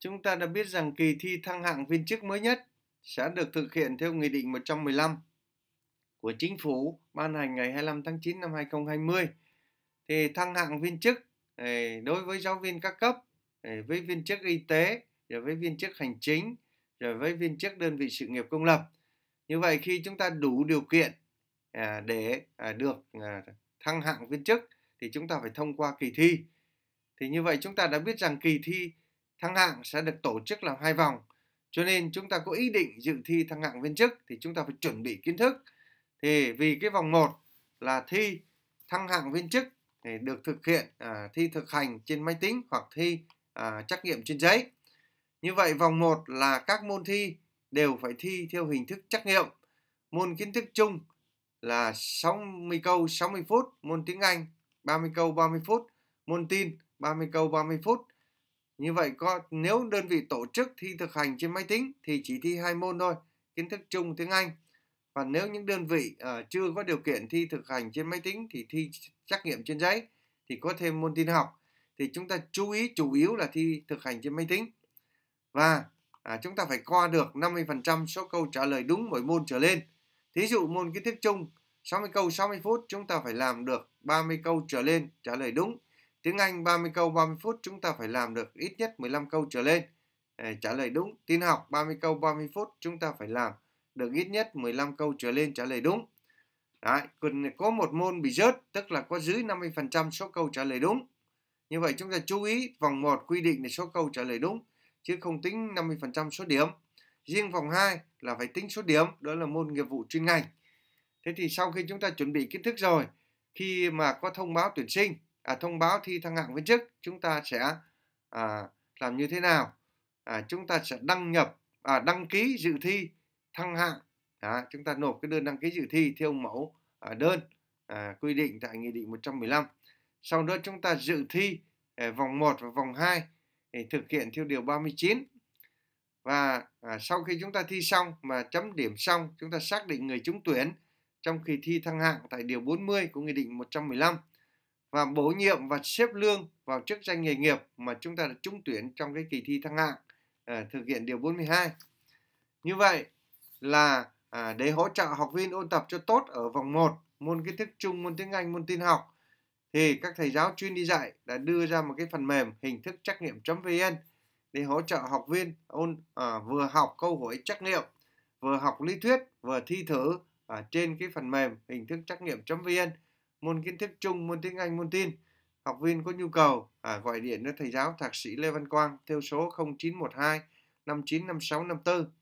Chúng ta đã biết rằng kỳ thi thăng hạng viên chức mới nhất sẽ được thực hiện theo Nghị định 115 của Chính phủ ban hành ngày 25 tháng 9 năm 2020. Thì thăng hạng viên chức ờ, đối với giáo viên các cấp, ờ, với viên chức y tế, rồi với viên chức hành chính, rồi với viên chức đơn vị sự nghiệp công lập. Như vậy khi chúng ta đủ điều kiện à, để à, được à, thăng hạng viên chức thì chúng ta phải thông qua kỳ thi. Thì như vậy chúng ta đã biết rằng kỳ thi thăng hạng sẽ được tổ chức làm hai vòng. Cho nên chúng ta có ý định dự thi thăng hạng viên chức thì chúng ta phải chuẩn bị kiến thức. Thì vì cái vòng 1 là thi thăng hạng viên chức thì được thực hiện à, thi thực hành trên máy tính hoặc thi à, trắc nghiệm trên giấy. Như vậy vòng 1 là các môn thi đều phải thi theo hình thức trắc nghiệm. Môn kiến thức chung là 60 câu 60 phút, môn tiếng Anh 30 câu 30 phút, môn tin 30 câu 30 phút, như vậy có nếu đơn vị tổ chức thi thực hành trên máy tính thì chỉ thi hai môn thôi, kiến thức chung tiếng Anh. Và nếu những đơn vị uh, chưa có điều kiện thi thực hành trên máy tính thì thi trắc nghiệm trên giấy thì có thêm môn tin học. Thì chúng ta chú ý chủ yếu là thi thực hành trên máy tính. Và à, chúng ta phải qua được 50% số câu trả lời đúng mỗi môn trở lên. Thí dụ môn kiến thức chung 60 câu 60 phút chúng ta phải làm được 30 câu trở lên trả lời đúng Tiếng Anh 30 câu 30 phút chúng ta phải làm được ít nhất 15 câu trở lên. trả lời đúng. Tin học 30 câu 30 phút chúng ta phải làm được ít nhất 15 câu trở lên trả lời đúng. Đấy, có một môn bị rớt, tức là có dưới 50% số câu trả lời đúng. Như vậy chúng ta chú ý vòng 1 quy định là số câu trả lời đúng, chứ không tính 50% số điểm. Riêng vòng 2 là phải tính số điểm, đó là môn nghiệp vụ chuyên ngành. Thế thì sau khi chúng ta chuẩn bị kiến thức rồi, khi mà có thông báo tuyển sinh à, thông báo thi thăng hạng viên chức chúng ta sẽ à, làm như thế nào à, chúng ta sẽ đăng nhập à, đăng ký dự thi thăng hạng à, chúng ta nộp cái đơn đăng ký dự thi theo mẫu à, đơn à, quy định tại nghị định 115 sau đó chúng ta dự thi à, vòng 1 và vòng 2 để thực hiện theo điều 39 và à, sau khi chúng ta thi xong mà chấm điểm xong chúng ta xác định người trúng tuyển trong kỳ thi thăng hạng tại điều 40 của nghị định 115 và bổ nhiệm và xếp lương vào chức danh nghề nghiệp mà chúng ta đã trúng tuyển trong cái kỳ thi thăng hạng à, thực hiện điều 42. Như vậy là à, để hỗ trợ học viên ôn tập cho tốt ở vòng 1 môn kiến thức chung, môn tiếng Anh, môn tin học thì các thầy giáo chuyên đi dạy đã đưa ra một cái phần mềm hình thức trắc nghiệm.vn để hỗ trợ học viên ôn à, vừa học câu hỏi trắc nghiệm, vừa học lý thuyết, vừa thi thử ở à, trên cái phần mềm hình thức trắc nghiệm.vn môn kiến thức chung, môn tiếng Anh, môn tin. Học viên có nhu cầu à, gọi điện cho thầy giáo Thạc sĩ Lê Văn Quang theo số 0912 595654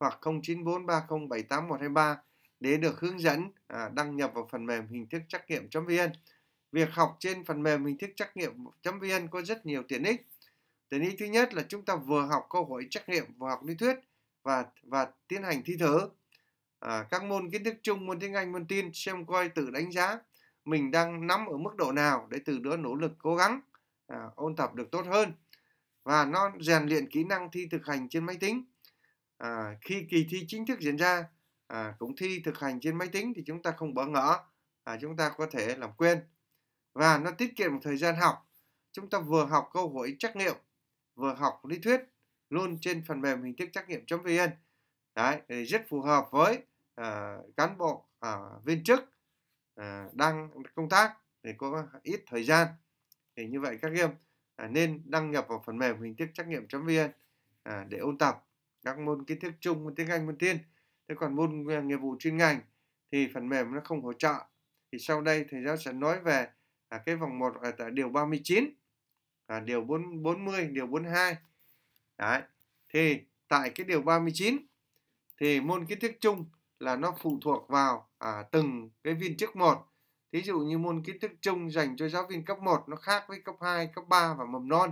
hoặc 0943078123 để được hướng dẫn à, đăng nhập vào phần mềm hình thức trắc nghiệm.vn. Việc học trên phần mềm hình thức trắc nghiệm.vn có rất nhiều tiện ích. Tiện ích thứ nhất là chúng ta vừa học câu hỏi trắc nghiệm vừa học lý thuyết và và tiến hành thi thử. À, các môn kiến thức chung, môn tiếng Anh, môn tin xem coi tự đánh giá mình đang nắm ở mức độ nào để từ đó nỗ lực cố gắng à, ôn tập được tốt hơn và nó rèn luyện kỹ năng thi thực hành trên máy tính à, khi kỳ thi chính thức diễn ra à, cũng thi thực hành trên máy tính thì chúng ta không bỏ ngỏ à, chúng ta có thể làm quên và nó tiết kiệm thời gian học chúng ta vừa học câu hỏi trắc nghiệm vừa học lý thuyết luôn trên phần mềm hình thức trắc nghiệm vn đấy rất phù hợp với à, cán bộ à, viên chức À, đang công tác thì có ít thời gian thì như vậy các em à, nên đăng nhập vào phần mềm hình thức trắc nghiệm vn à, để ôn tập các môn kiến thức chung môn tiếng anh môn tiên thế còn môn nghiệp vụ chuyên ngành thì phần mềm nó không hỗ trợ thì sau đây thầy giáo sẽ nói về à, cái vòng 1 ở à, tại điều 39 à, điều 4, 40 điều 42 Đấy. thì tại cái điều 39 thì môn kiến thức chung là nó phụ thuộc vào à, từng cái viên chức một. Thí dụ như môn kiến thức chung dành cho giáo viên cấp 1 nó khác với cấp 2, cấp 3 và mầm non.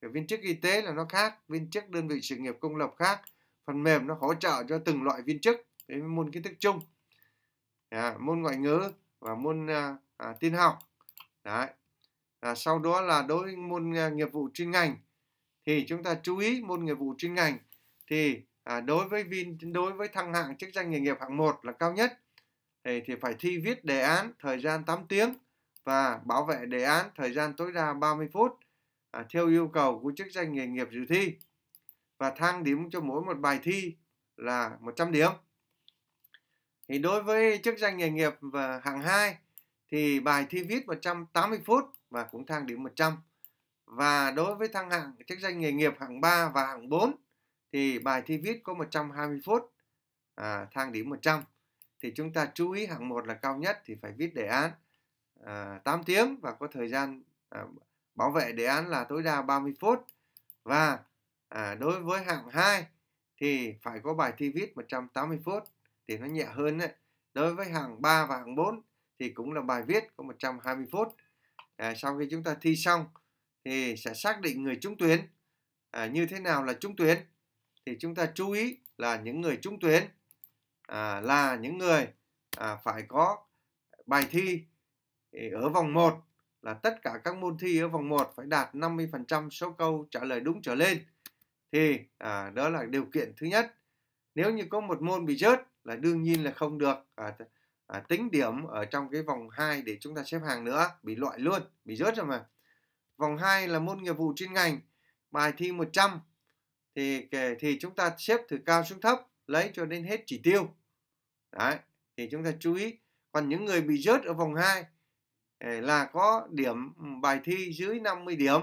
Rồi viên chức y tế là nó khác, viên chức đơn vị sự nghiệp công lập khác. Phần mềm nó hỗ trợ cho từng loại viên chức với môn kiến thức chung. À, môn ngoại ngữ và môn à, à, tin học. Đấy. À, sau đó là đối với môn à, nghiệp vụ chuyên ngành thì chúng ta chú ý môn nghiệp vụ chuyên ngành thì à, đối với Vin đối với thăng hạng chức danh nghề nghiệp hạng 1 là cao nhất thì, thì phải thi viết đề án thời gian 8 tiếng và bảo vệ đề án thời gian tối đa 30 phút à, theo yêu cầu của chức danh nghề nghiệp dự thi và thang điểm cho mỗi một bài thi là 100 điểm. Thì đối với chức danh nghề nghiệp và hạng 2 thì bài thi viết 180 phút và cũng thang điểm 100. Và đối với thăng hạng chức danh nghề nghiệp hạng 3 và hạng 4 thì bài thi viết có 120 phút à, thang điểm 100 thì chúng ta chú ý hạng một là cao nhất thì phải viết đề án à, 8 tiếng và có thời gian à, bảo vệ đề án là tối đa 30 phút và à, đối với hạng 2 thì phải có bài thi viết 180 phút thì nó nhẹ hơn đấy. Đối với hạng 3 và hạng 4 thì cũng là bài viết có 120 phút. À, sau khi chúng ta thi xong thì sẽ xác định người trúng tuyển à, như thế nào là trúng tuyển thì chúng ta chú ý là những người trúng tuyển à, là những người à, phải có bài thi ờ, ở vòng 1 là tất cả các môn thi ở vòng 1 phải đạt 50% số câu trả lời đúng trở lên thì à, đó là điều kiện thứ nhất nếu như có một môn bị rớt là đương nhiên là không được à, à, tính điểm ở trong cái vòng 2 để chúng ta xếp hàng nữa bị loại luôn bị rớt rồi mà vòng 2 là môn nghiệp vụ chuyên ngành bài thi 100 thì thì chúng ta xếp từ cao xuống thấp lấy cho đến hết chỉ tiêu đấy thì chúng ta chú ý còn những người bị rớt ở vòng 2 là có điểm ừ, bài thi dưới 50 điểm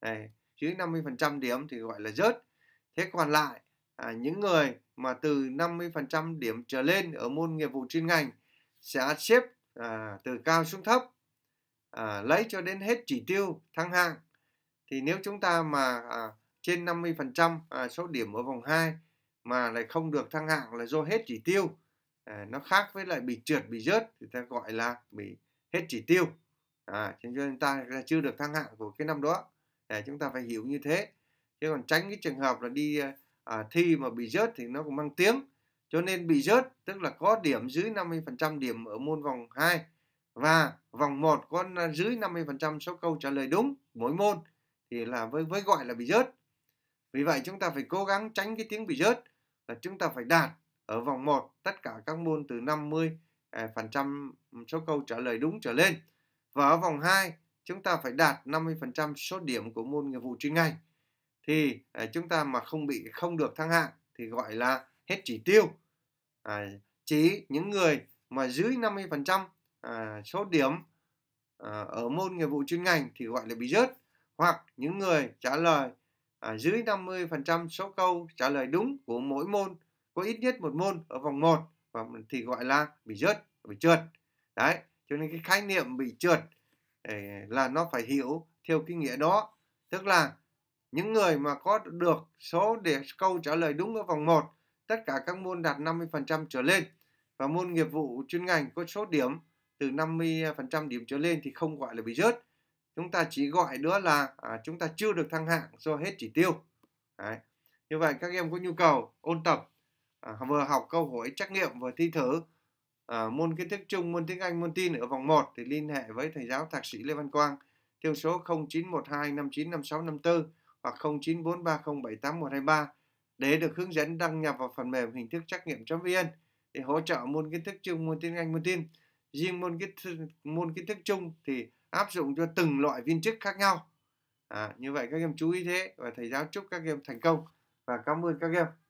đấy, dưới 50% điểm thì gọi là rớt thế còn lại à, những người mà từ 50% điểm trở lên ở môn nghiệp vụ chuyên ngành sẽ xếp à, từ cao xuống thấp à, lấy cho đến hết chỉ tiêu thăng hạng thì nếu chúng ta mà à, trên 50% à, số điểm ở vòng 2 mà lại không được thăng hạng là do hết chỉ tiêu à, nó khác với lại bị trượt bị rớt thì ta gọi là bị hết chỉ tiêu à, cho nên ta chưa được thăng hạng của cái năm đó à, chúng ta phải hiểu như thế chứ còn tránh cái trường hợp là đi à, à thi mà bị rớt thì nó cũng mang tiếng cho nên bị rớt tức là có điểm dưới 50% điểm ở môn vòng 2 và vòng 1 có dưới 50% số câu trả lời đúng mỗi môn thì là với với gọi là bị rớt vì vậy chúng ta phải cố gắng tránh cái tiếng bị rớt là chúng ta phải đạt ở vòng 1 tất cả các môn từ 50 à, phần trăm số câu trả lời đúng trở lên. Và ở vòng 2 chúng ta phải đạt 50% số điểm của môn nghiệp vụ chuyên ngành. Thì à, chúng ta mà không bị không được thăng hạng thì gọi là hết chỉ tiêu. À, chỉ những người mà dưới 50% à, số điểm à, ở môn nghiệp vụ chuyên ngành thì gọi là bị rớt hoặc những người trả lời à, dưới 50% số câu trả lời đúng của mỗi môn có ít nhất một môn ở vòng 1 và thì gọi là bị rớt, bị trượt. Đấy, cho nên cái khái niệm bị trượt ờ, là nó phải hiểu theo cái nghĩa đó, tức là những người mà có được số để câu trả lời đúng ở vòng 1 tất cả các môn đạt 50% trở lên và môn nghiệp vụ chuyên ngành có số điểm từ 50% điểm trở lên thì không gọi là bị rớt chúng ta chỉ gọi nữa là à, chúng ta chưa được thăng hạng do hết chỉ tiêu Đấy. như vậy các em có nhu cầu ôn tập à, vừa học câu hỏi trắc nghiệm vừa thi thử à, môn kiến thức chung môn tiếng Anh môn tin ở vòng 1 thì liên hệ với thầy giáo thạc sĩ Lê Văn Quang theo số 0912595654 hoặc 0943078123 để được hướng dẫn đăng nhập vào phần mềm hình thức trắc nghiệm vn để hỗ trợ môn kiến thức chung môn tiếng Anh môn tin riêng môn kiến thức, môn kiến thức chung thì áp dụng cho từng loại viên chức khác nhau à, như vậy các em chú ý thế và thầy giáo chúc các em thành công và cảm ơn các em